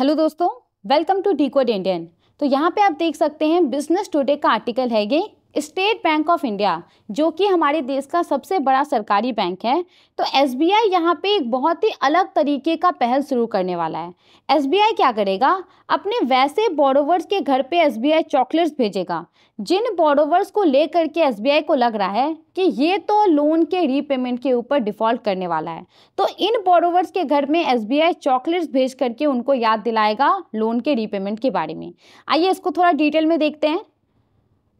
hello दोस्तों welcome to D Indian तो यहाँ पे आप देख सकते हैं बिजनेस टुडे का आर्टिकल है ये स्टेट बैंक ऑफ इंडिया जो कि हमारे देश का सबसे बड़ा सरकारी बैंक है तो एस बी आई यहाँ पर एक बहुत ही अलग तरीके का पहल शुरू करने वाला है एस बी आई क्या करेगा अपने वैसे बोरोवर्स के घर पे एस बी आई चॉकलेट्स भेजेगा जिन बोरोवर्स को ले करके एस बी आई को लग रहा है कि ये तो लोन के रीपेमेंट के ऊपर डिफ़ॉल्ट करने वाला है तो इन बोरोवर्स के घर में एस बी आई चॉकलेट्स भेज करके उनको याद दिलाएगा लोन के रीपेमेंट के बारे में आइए इसको थोड़ा डिटेल में देखते हैं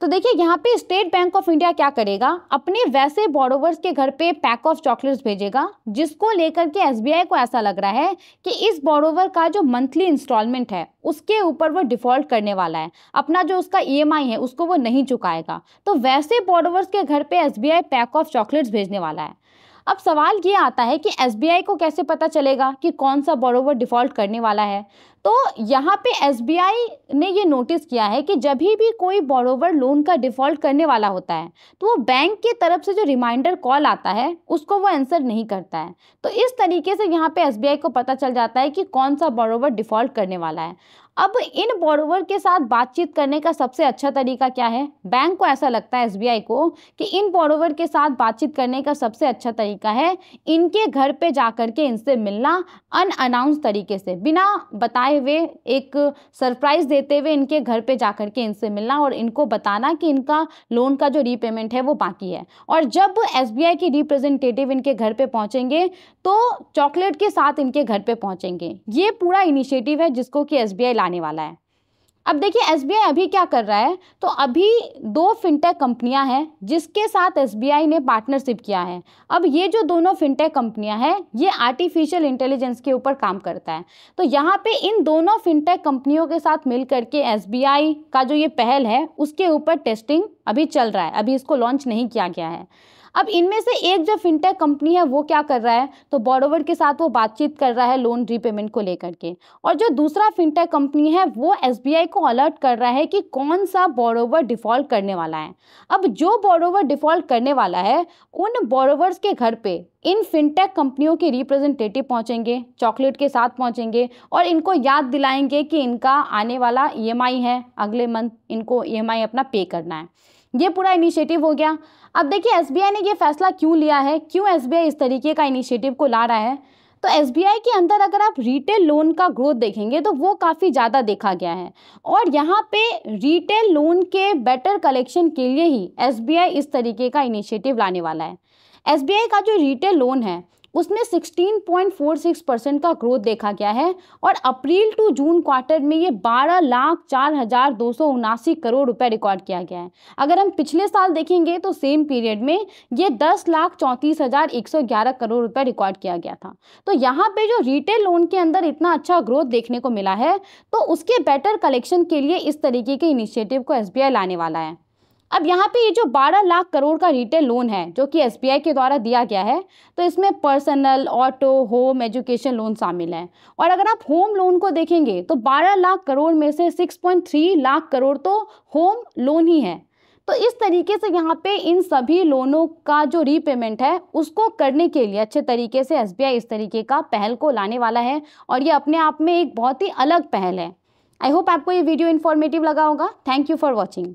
तो देखिए यहाँ पे स्टेट बैंक ऑफ इंडिया क्या करेगा अपने वैसे बॉरोवर्स के घर पे पैक ऑफ चॉकलेट्स भेजेगा जिसको लेकर के एसबीआई को ऐसा लग रहा है कि इस बॉरोवर का जो मंथली इंस्टॉलमेंट है उसके ऊपर वो डिफ़ॉल्ट करने वाला है अपना जो उसका ईएमआई e है उसको वो नहीं चुकाएगा तो वैसे बॉरोवर्स के घर पे एस पैक ऑफ चॉकलेट्स भेजने वाला है अब सवाल ये आता है कि एस को कैसे पता चलेगा कि कौन सा बोरोवर डिफ़ॉल्ट करने वाला है तो यहाँ पे एस ने ये नोटिस किया है कि जब भी कोई बोरोवर लोन का डिफ़ॉल्ट करने वाला होता है तो वो बैंक की तरफ से जो रिमाइंडर कॉल आता है उसको वो आंसर नहीं करता है तो इस तरीके से यहाँ पे एस को पता चल जाता है कि कौन सा बोरोवर डिफ़ॉल्ट करने वाला है अब इन बोरोवर के साथ बातचीत करने का सबसे अच्छा तरीका क्या है बैंक को ऐसा लगता है एसबीआई को कि इन बोरोवर के साथ बातचीत करने का सबसे अच्छा तरीका है इनके घर पे जा कर के इनसे मिलना अनअनाउंस तरीके से बिना बताए हुए एक सरप्राइज़ देते हुए इनके घर पे जा कर के इनसे मिलना और इनको बताना कि इनका लोन का जो रीपेमेंट है वो बाकी है और जब एस की रिप्रेजेंटेटिव इनके घर पर पहुँचेंगे तो चॉकलेट के साथ इनके घर पर पहुँचेंगे ये पूरा इनिशिएटिव है जिसको कि एस बी जाने वाला है अब देखिए एस अभी क्या कर रहा है तो अभी दो फिनटेक कंपनियां हैं जिसके साथ एस ने पार्टनरशिप किया है अब ये जो दोनों फिनटेक कंपनियां हैं ये आर्टिफिशियल इंटेलिजेंस के ऊपर काम करता है तो यहाँ पे इन दोनों फिनटेक कंपनियों के साथ मिल करके एस का जो ये पहल है उसके ऊपर टेस्टिंग अभी चल रहा है अभी इसको लॉन्च नहीं किया गया है अब इनमें से एक जो फिनटेक कंपनी है वो क्या कर रहा है तो बॉडोवर के साथ वो बातचीत कर रहा है लोन रीपेमेंट को लेकर के और जो दूसरा फिनटेक कंपनी है वो एस को अलर्ट कर रहा है कि कौन सा बॉडोवर डिफ़ॉल्ट करने वाला है अब जो बॉडोवर डिफ़ॉल्ट करने वाला है उन बॉडोवर्स के घर पर इन फिनटेक कंपनियों के रिप्रेजेंटेटिव पहुंचेंगे चॉकलेट के साथ पहुंचेंगे और इनको याद दिलाएंगे कि इनका आने वाला ईएमआई e है अगले मंथ इनको ईएमआई e अपना पे करना है ये पूरा इनिशिएटिव हो गया अब देखिए एसबीआई ने ये फैसला क्यों लिया है क्यों एसबीआई इस तरीके का इनिशिएटिव को ला रहा है तो एस के अंदर अगर आप रिटेल लोन का ग्रोथ देखेंगे तो वो काफ़ी ज़्यादा देखा गया है और यहाँ पे रिटेल लोन के बेटर कलेक्शन के लिए ही एस इस तरीके का इनिशिएटिव लाने वाला है एस का जो रिटेल लोन है उसमें 16.46 परसेंट का ग्रोथ देखा गया है और अप्रैल टू जून क्वार्टर में ये बारह लाख चार हज़ार दो सौ उनासी करोड़ रुपए रिकॉर्ड किया गया है अगर हम पिछले साल देखेंगे तो सेम पीरियड में ये दस लाख चौंतीस हज़ार एक सौ ग्यारह करोड़ रुपए रिकॉर्ड किया गया था तो यहाँ पे जो रिटेल लोन के अंदर इतना अच्छा ग्रोथ देखने को मिला है तो उसके बेटर कलेक्शन के लिए इस तरीके के इनिशिएटिव को एस लाने वाला है अब यहाँ पे ये जो 12 लाख करोड़ का रिटेल लोन है जो कि एसबीआई के द्वारा दिया गया है तो इसमें personal auto home education loan शामिल हैं और अगर आप होम लोन को देखेंगे तो 12 लाख करोड़ में से 6.3 लाख करोड़ तो होम लोन ही है तो इस तरीके से यहाँ पे इन सभी लोनों का जो रीपेमेंट है उसको करने के लिए अच्छे तरीके से एस इस तरीके का पहल को लाने वाला है और ये अपने आप में एक बहुत ही अलग पहल है आई होप आपको ये वीडियो इन्फॉर्मेटिव लगा होगा थैंक यू फॉर वॉचिंग